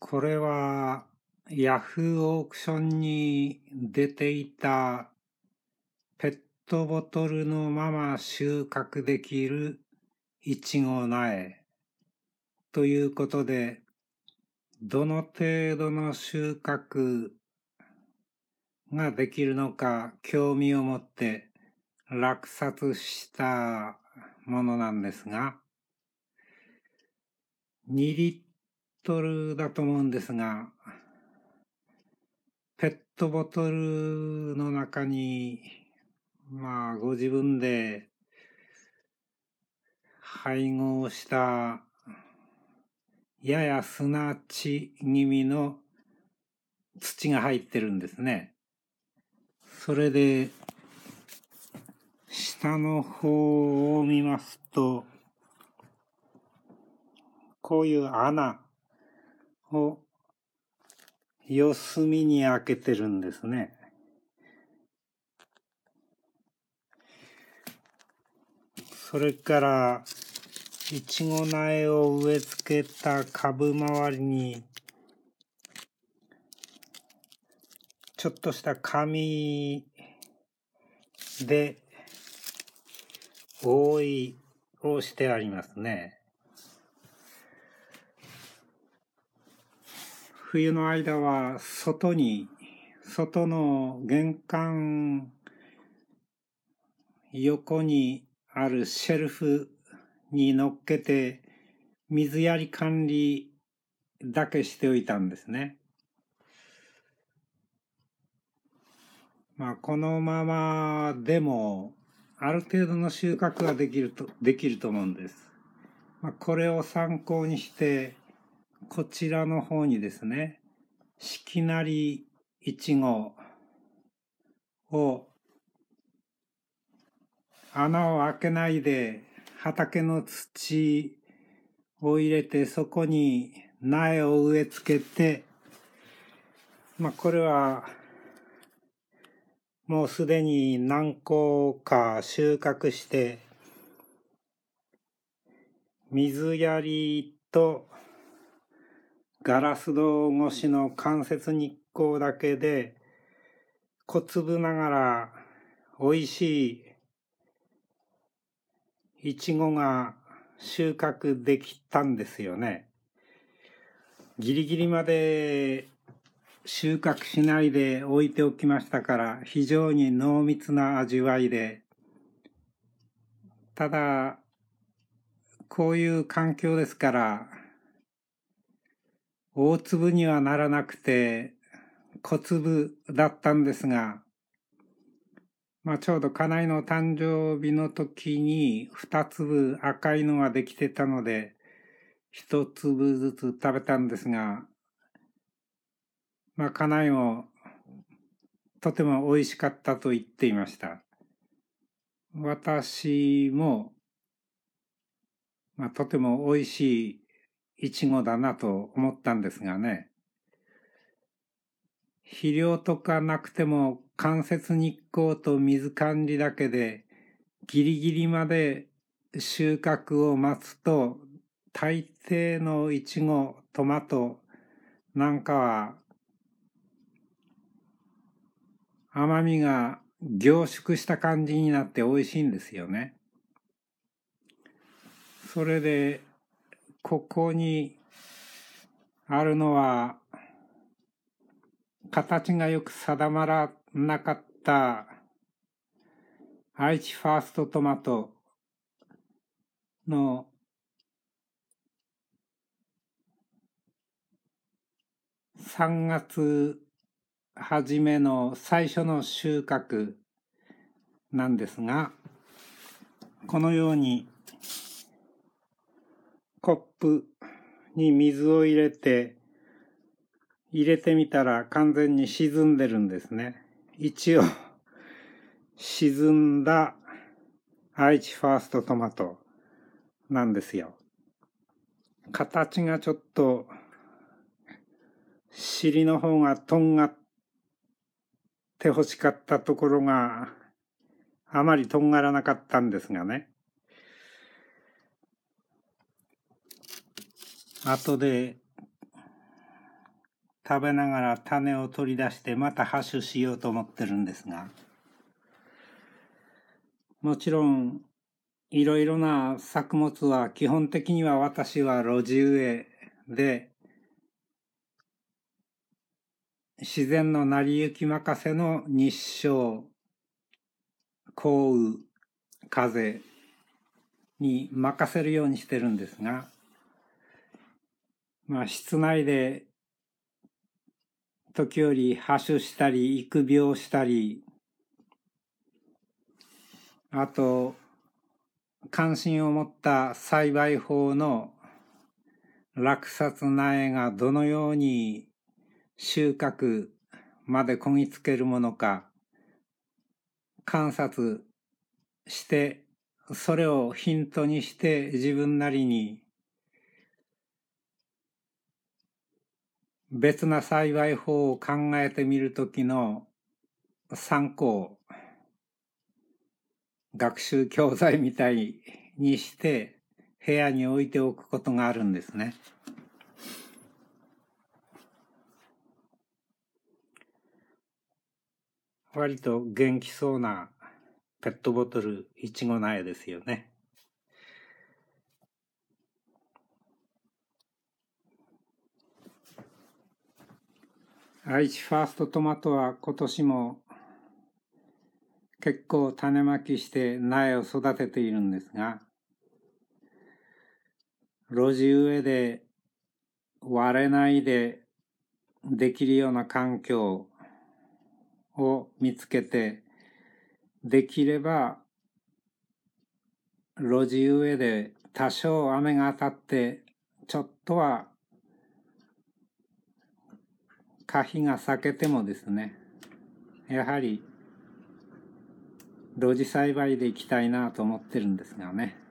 これはヤフーオークションに出ていたペットボトルのまま収穫できるイチゴ苗ということでどの程度の収穫ができるのか興味を持って落札したものなんですが2リットルだと思うんですが、ペットボトルの中に、まあ、ご自分で配合したやや砂地気味の土が入ってるんですね。それで、下の方を見ますと、こういう穴、を四隅に開けてるんですね。それから、いちご苗を植え付けた株周りに、ちょっとした紙で覆いをしてありますね。冬の間は外に、外の玄関横にあるシェルフに乗っけて水やり管理だけしておいたんですね。まあこのままでもある程度の収穫はできると、できると思うんです。まあこれを参考にしてこちらの方にですね、四季なりち号を穴を開けないで畑の土を入れてそこに苗を植え付けて、まあこれはもうすでに何個か収穫して水やりとガラス戸越しの間接日光だけで、小粒ながら美味しいイチゴが収穫できたんですよね。ギリギリまで収穫しないで置いておきましたから非常に濃密な味わいでただこういう環境ですから大粒にはならなくて小粒だったんですが、まあ、ちょうど家内の誕生日の時に2粒赤いのができてたので、1粒ずつ食べたんですが、まあ、家内もとても美味しかったと言っていました。私も、まあ、とても美味しいイチゴだなと思ったんですがね。肥料とかなくても間接日光と水管理だけでギリギリまで収穫を待つと大抵のイチゴ、トマトなんかは甘みが凝縮した感じになって美味しいんですよね。それでここにあるのは、形がよく定まらなかった愛知ファーストトマトの3月初めの最初の収穫なんですが、このようにコップに水を入れて、入れてみたら完全に沈んでるんですね。一応、沈んだ愛知ファーストトマトなんですよ。形がちょっと、尻の方がとんがって欲しかったところが、あまりとんがらなかったんですがね。後で食べながら種を取り出してまたハ種しようと思ってるんですがもちろんいろいろな作物は基本的には私は路地植えで自然の成り行き任せの日照降雨風に任せるようにしてるんですがまあ、室内で時折発種したり、育苗したり、あと、関心を持った栽培法の落札苗がどのように収穫までこぎつけるものか観察してそれをヒントにして自分なりに別な栽培法を考えてみるときの参考、学習教材みたいにして部屋に置いておくことがあるんですね。割と元気そうなペットボトルいちご苗ですよね。愛知ファーストトマトは今年も結構種まきして苗を育てているんですが、路地植えで割れないでできるような環境を見つけて、できれば路地植えで多少雨が当たってちょっとは可否が避けてもですねやはり露地栽培でいきたいなと思ってるんですがね。